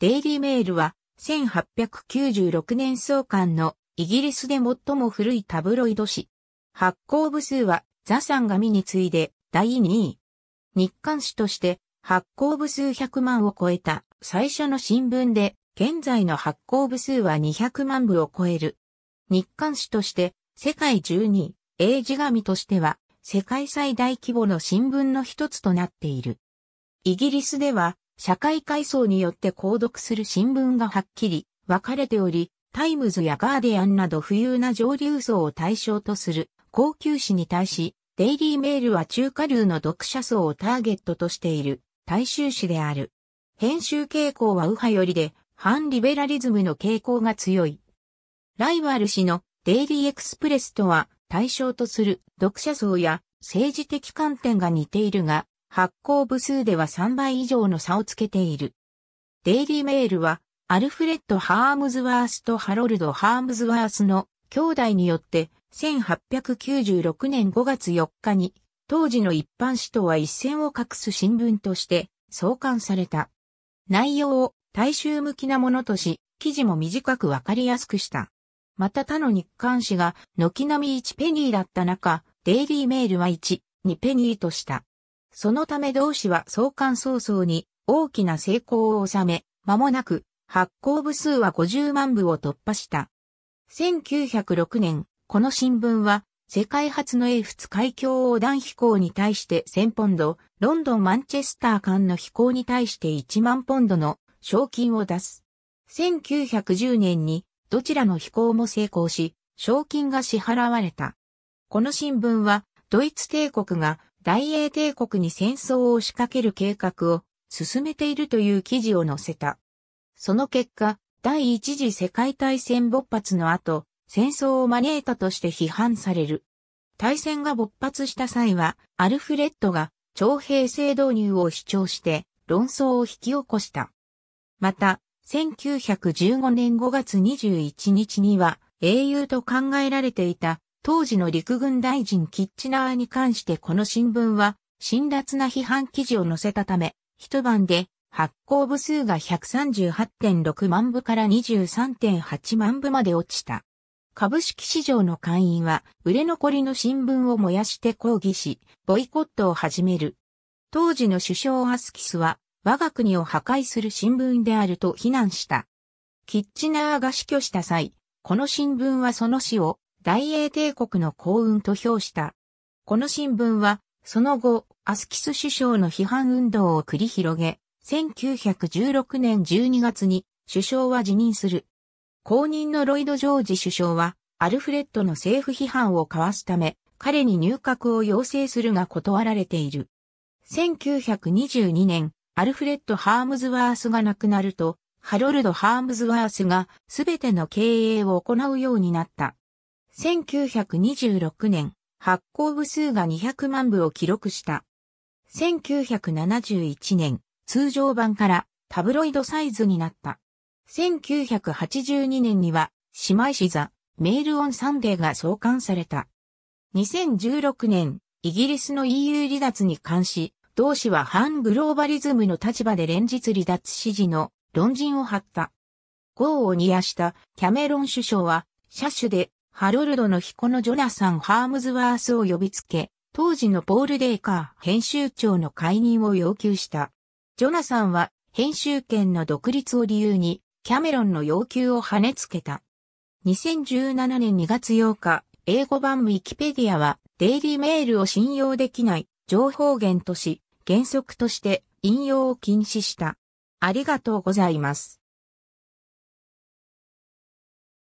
デイリーメールは1896年創刊のイギリスで最も古いタブロイド紙。発行部数はザ・サンガミに次いで第2位。日刊紙として発行部数100万を超えた最初の新聞で現在の発行部数は200万部を超える。日刊紙として世界12位、英字紙としては世界最大規模の新聞の一つとなっている。イギリスでは社会階層によって購読する新聞がはっきり分かれており、タイムズやガーディアンなど富裕な上流層を対象とする高級誌に対し、デイリーメールは中華流の読者層をターゲットとしている大衆誌である。編集傾向は右派よりで、反リベラリズムの傾向が強い。ライバル誌のデイリーエクスプレスとは対象とする読者層や政治的観点が似ているが、発行部数では3倍以上の差をつけている。デイリーメールは、アルフレッド・ハームズワースとハロルド・ハームズワースの兄弟によって、1896年5月4日に、当時の一般紙とは一線を画す新聞として創刊された。内容を大衆向きなものとし、記事も短くわかりやすくした。また他の日刊紙が軒並み1ペニーだった中、デイリーメールは1、2ペニーとした。そのため同氏は創刊早々に大きな成功を収め、間もなく発行部数は50万部を突破した。1906年、この新聞は世界初の英仏海峡横断飛行に対して1000ポンド、ロンドン・マンチェスター間の飛行に対して1万ポンドの賞金を出す。1910年にどちらの飛行も成功し、賞金が支払われた。この新聞はドイツ帝国が大英帝国に戦争を仕掛ける計画を進めているという記事を載せた。その結果、第一次世界大戦勃発の後、戦争を招いたとして批判される。大戦が勃発した際は、アルフレッドが徴兵制導入を主張して論争を引き起こした。また、1915年5月21日には英雄と考えられていた当時の陸軍大臣キッチナーに関してこの新聞は、辛辣な批判記事を載せたため、一晩で発行部数が138.6万部から23.8万部まで落ちた。株式市場の会員は、売れ残りの新聞を燃やして抗議し、ボイコットを始める。当時の首相アスキスは、我が国を破壊する新聞であると非難した。キッチナーが死去した際、この新聞はその死を大英帝国の幸運と評した。この新聞は、その後、アスキス首相の批判運動を繰り広げ、1916年12月に首相は辞任する。後任のロイド・ジョージ首相は、アルフレッドの政府批判をかわすため、彼に入閣を要請するが断られている。1922年、アルフレッド・ハームズワースが亡くなると、ハロルド・ハームズワースがすべての経営を行うようになった。1926年、発行部数が200万部を記録した。1971年、通常版からタブロイドサイズになった。1982年には、姉妹誌ザ、メールオンサンデーが創刊された。2016年、イギリスの EU 離脱に関し、同氏は反グローバリズムの立場で連日離脱支持の論陣を張った。豪を煮やしたキャメロン首相は、車種でハロルドの彦のジョナサン・ハームズワースを呼びつけ、当時のポール・デーカー編集長の解任を要求した。ジョナサンは編集権の独立を理由にキャメロンの要求を跳ねつけた。2017年2月8日、英語版ウィキペディアはデイリーメールを信用できない情報源とし、原則として引用を禁止した。ありがとうございます。